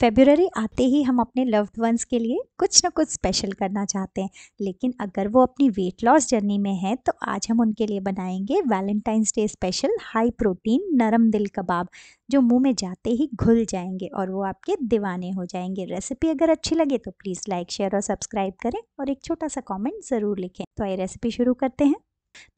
February आते ही हम अपने लव्ड वंस के लिए कुछ ना कुछ स्पेशल करना चाहते हैं लेकिन अगर वो अपनी वेट लॉस जर्नी में है तो आज हम उनके लिए बनाएंगे valentine's day special high protein नरम दिल कबाब जो मुंह में जाते ही घुल जाएंगे और वो आपके दीवाने हो जाएंगे रेसिपी अगर अच्छी लगे तो प्लीज़ लाइक शेयर और सब्सक्राइब करें और एक छोटा सा कॉमेंट ज़रूर लिखें तो आई रेसिपी शुरू करते हैं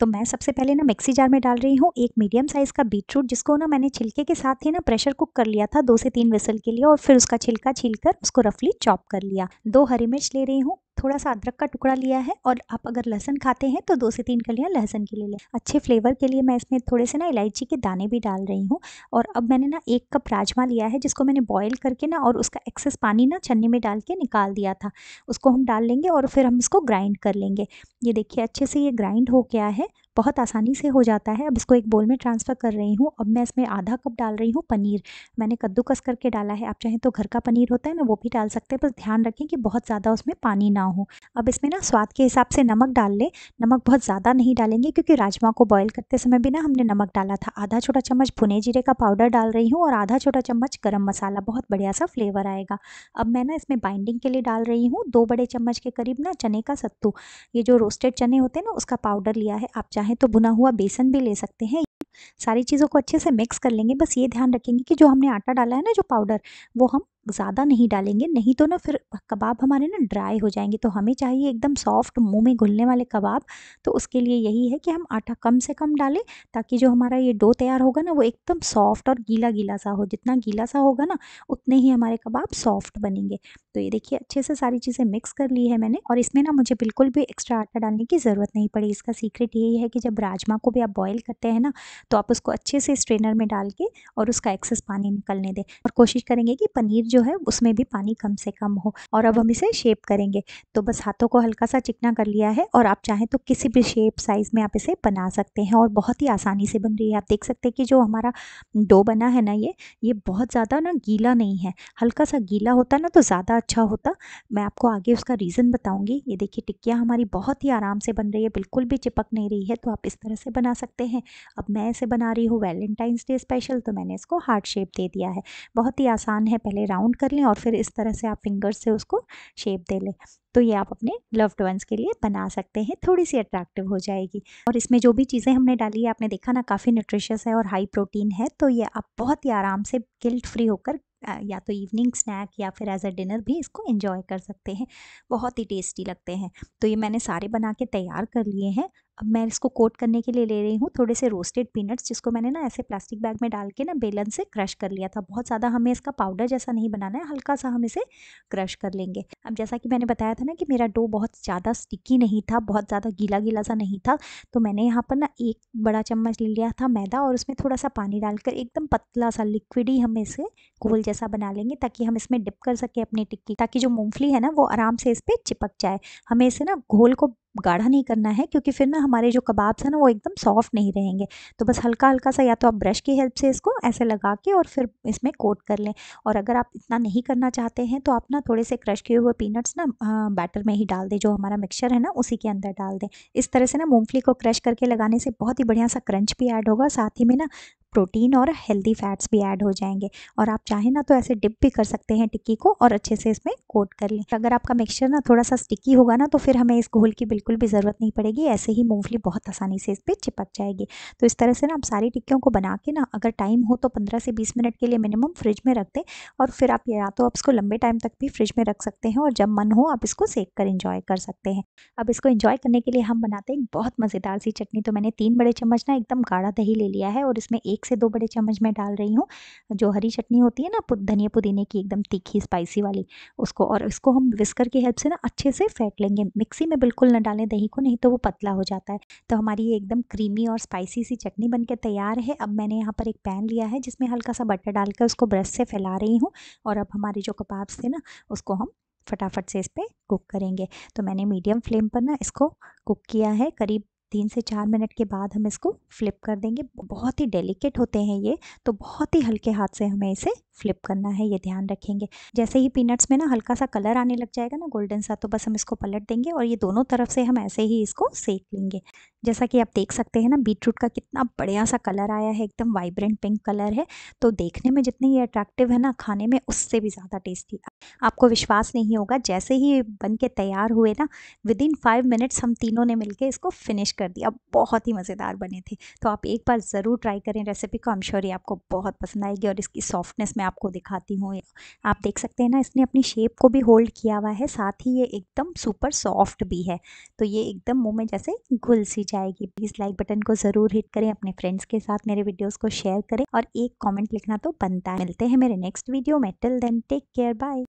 तो मैं सबसे पहले ना मिक्सी जार में डाल रही हूँ एक मीडियम साइज़ का बीटरूट जिसको ना मैंने छिलके के साथ ही ना प्रेशर कुक कर लिया था दो से तीन वेसल के लिए और फिर उसका छिलका छील उसको रफली चॉप कर लिया दो हरी मिर्च ले रही हूँ थोड़ा सा अदरक का टुकड़ा लिया है और आप अगर लहसन खाते हैं तो दो से तीन कलियाँ लहसन की ले लें अच्छे फ्लेवर के लिए मैं इसमें थोड़े से ना इलायची के दाने भी डाल रही हूँ और अब मैंने ना एक कप राजमा लिया है जिसको मैंने बॉयल करके ना और उसका एक्सेस पानी ना छन्नी में डाल के निकाल दिया था उसको हम डाल लेंगे और फिर हम इसको ग्राइंड कर लेंगे ये देखिए अच्छे से ये ग्राइंड हो गया है बहुत आसानी से हो जाता है अब इसको एक बोल में ट्रांसफ़र कर रही हूँ अब मैं इसमें आधा कप डाल रही हूँ पनीर मैंने कद्दूकस करके डाला है आप चाहें तो घर का पनीर होता है ना वो भी डाल सकते हैं बस ध्यान रखें कि बहुत ज़्यादा उसमें पानी ना हूँ अब इसमें ना स्वाद के हिसाब से नमक डाल लें नमक बहुत ज़्यादा नहीं डालेंगे क्योंकि राजमा को बॉईल करते समय भी ना हमने नमक डाला था आधा छोटा चम्मच भुने जीरे का पाउडर डाल रही हूँ और आधा छोटा चम्मच गर्म मसाला बहुत बढ़िया सा फ्लेवर आएगा अब मैं ना इसमें बाइंडिंग के लिए डाल रही हूँ दो बड़े चम्मच के करीब ना चने का सत्तू ये जो रोस्टेड चने होते हैं ना उसका पाउडर लिया है आप चाहें तो भुना हुआ बेसन भी ले सकते हैं सारी चीज़ों को अच्छे से मिक्स कर लेंगे बस ये ध्यान रखेंगे कि जो हमने आटा डाला है ना जो पाउडर वो हम ज़्यादा नहीं डालेंगे नहीं तो ना फिर कबाब हमारे ना ड्राई हो जाएंगे तो हमें चाहिए एकदम सॉफ्ट मुंह में घुलने वाले कबाब तो उसके लिए यही है कि हम आटा कम से कम डालें ताकि जो हमारा ये डो तैयार होगा ना वो एकदम सॉफ्ट और गीला गीला सा हो जितना गीला सा होगा ना उतने ही हमारे कबाब सॉफ्ट बनेंगे तो ये देखिए अच्छे से सारी चीज़ें मिक्स कर ली है मैंने और इसमें ना मुझे बिल्कुल भी एक्स्ट्रा आटा डालने की ज़रूरत नहीं पड़ी इसका सीक्रेट यही है कि जब राजमा को भी आप बॉयल करते हैं ना तो आप उसको अच्छे से स्ट्रेनर में डाल के और उसका एक्सेस पानी निकलने दें और कोशिश करेंगे कि पनीर जो है उसमें भी पानी कम से कम हो और अब हम इसे शेप करेंगे तो बस हाथों को हल्का सा चिकना कर लिया है और आप चाहें तो किसी भी शेप साइज़ में आप इसे बना सकते हैं और बहुत ही आसानी से बन रही है आप देख सकते हैं कि जो हमारा डो बना है ना ये ये बहुत ज़्यादा ना गीला नहीं है हल्का सा गीला होता ना तो ज़्यादा अच्छा होता मैं आपको आगे उसका रीज़न बताऊँगी ये देखिए टिक्कियाँ हमारी बहुत ही आराम से बन रही है बिल्कुल भी चिपक नहीं रही है तो आप इस तरह से बना सकते हैं अब मैं इसे बना रही हूँ वैलेंटाइंस डे स्पेशल तो मैंने इसको हार्ट शेप दे दिया है बहुत ही आसान है पहले राउंड राउंड कर लें और फिर इस तरह से आप फिंगर्स से उसको शेप दे लें तो ये आप अपने लव्ड वंस के लिए बना सकते हैं थोड़ी सी अट्रैक्टिव हो जाएगी और इसमें जो भी चीज़ें हमने डाली है आपने देखा ना काफ़ी न्यूट्रिशियस है और हाई प्रोटीन है तो ये आप बहुत ही आराम से गिल्ट फ्री होकर या तो इवनिंग स्नैक या फिर एज अ डिनर भी इसको एंजॉय कर सकते हैं बहुत ही टेस्टी लगते हैं तो ये मैंने सारे बना के तैयार कर लिए हैं अब मैं इसको कोट करने के लिए ले रही हूँ थोड़े से रोस्टेड पीनट्स जिसको मैंने ना ऐसे प्लास्टिक बैग में डाल के ना बेलन से क्रश कर लिया था बहुत ज़्यादा हमें इसका पाउडर जैसा नहीं बनाना है हल्का सा हम इसे क्रश कर लेंगे अब जैसा कि मैंने बताया था ना कि मेरा डो बहुत ज़्यादा स्टिकी नहीं था बहुत ज़्यादा गीला गीला सा नहीं था तो मैंने यहाँ पर ना एक बड़ा चम्मच ले लिया था मैदा और उसमें थोड़ा सा पानी डालकर एकदम पतला सा लिक्विड ही हम इसे घोल जैसा बना लेंगे ताकि हम इसमें डिप कर सकें अपनी टिक्की ताकि जो मूँगफली है ना वो आराम से इस पर चिपक जाए हमें इसे ना घोल को गाढ़ा नहीं करना है क्योंकि फिर ना हमारे जो कबाब्स हैं ना वो एकदम सॉफ्ट नहीं रहेंगे तो बस हल्का हल्का सा या तो आप ब्रश की हेल्प से इसको ऐसे लगा के और फिर इसमें कोट कर लें और अगर आप इतना नहीं करना चाहते हैं तो आप ना थोड़े से क्रश किए हुए पीनट्स ना बैटर में ही डाल दें जो हमारा मिक्सचर है ना उसी के अंदर डाल दें इस तरह से ना मूँगफली को क्रश करके लगाने से बहुत ही बढ़िया सा क्रंच भी ऐड होगा साथ ही में ना प्रोटीन और हेल्दी फैट्स भी ऐड हो जाएंगे और आप चाहें ना तो ऐसे डिप भी कर सकते हैं टिक्की को और अच्छे से इसमें कोट कर लें अगर आपका मिक्सचर ना थोड़ा सा स्टिकी होगा ना तो फिर हमें इस घोल की बिल्कुल भी ज़रूरत नहीं पड़ेगी ऐसे ही मूंगफली बहुत आसानी से इस पर चिपक जाएगी तो इस तरह से ना आप सारी टिक्कियों को बना के ना अगर टाइम हो तो पंद्रह से बीस मिनट के लिए मिनिमम फ्रिज में रख दें और फिर आप या तो आप इसको लंबे टाइम तक भी फ्रिज में रख सकते हैं और जब मन हो आप इसको सेक कर इंजॉय कर सकते हैं अब इसको इंजॉय करने के लिए हम बनाते हैं बहुत मज़ेदार सी चटनी तो मैंने तीन बड़े चम्मच ना एकदम गाढ़ा दही ले लिया है और इसमें एक एक से दो बड़े चम्मच मैं डाल रही हूँ जो हरी चटनी होती है ना धनिया पुदीने की एकदम तीखी स्पाइसी वाली उसको और इसको हम विस्कर की हेल्प से ना अच्छे से फेंट लेंगे मिक्सी में बिल्कुल ना डालें दही को नहीं तो वो पतला हो जाता है तो हमारी ये एकदम क्रीमी और स्पाइसी सी चटनी बनकर तैयार है अब मैंने यहाँ पर एक पैन लिया है जिसमें हल्का सा बटर डालकर उसको ब्रश से फैला रही हूँ और अब हमारे जो कबाब्स थे ना उसको हम फटाफट से इस पर कुक करेंगे तो मैंने मीडियम फ्लेम पर ना इसको कुक किया है करीब तीन से चार मिनट के बाद हम इसको फ्लिप कर देंगे बहुत ही डेलिकेट होते हैं ये तो बहुत ही हल्के हाथ से हमें इसे फ्लिप करना है ये ध्यान रखेंगे जैसे ही पीनट्स में ना हल्का सा कलर आने लग जाएगा ना गोल्डन सा तो बस हम इसको पलट देंगे और ये दोनों तरफ से हम ऐसे ही इसको सेक लेंगे जैसा कि आप देख सकते हैं ना बीटरूट का कितना बढ़िया सा कलर आया है एकदम वाइब्रेंट पिंक कलर है तो देखने में जितनी ये अट्रैक्टिव है ना खाने में उससे भी ज़्यादा टेस्टी आपको विश्वास नहीं होगा जैसे ही बन के तैयार हुए ना विद इन फाइव मिनट्स हम तीनों ने मिलकर इसको फिनिश कर दिया बहुत ही मज़ेदार बने थे तो आप एक बार ज़रूर ट्राई करें रेसिपी को हम ये आपको बहुत पसंद आएगी और इसकी सॉफ्टनेस मैं आपको दिखाती हूँ आप देख सकते हैं ना इसने अपनी शेप को भी होल्ड किया हुआ है साथ ही ये एकदम सुपर सॉफ्ट भी है तो ये एकदम मुँह में जैसे घुल सी जाएगी प्लीज़ लाइक बटन को ज़रूर हिट करें अपने फ्रेंड्स के साथ मेरे वीडियोस को शेयर करें और एक कमेंट लिखना तो बनता है मिलते हैं मेरे नेक्स्ट वीडियो में till then take care bye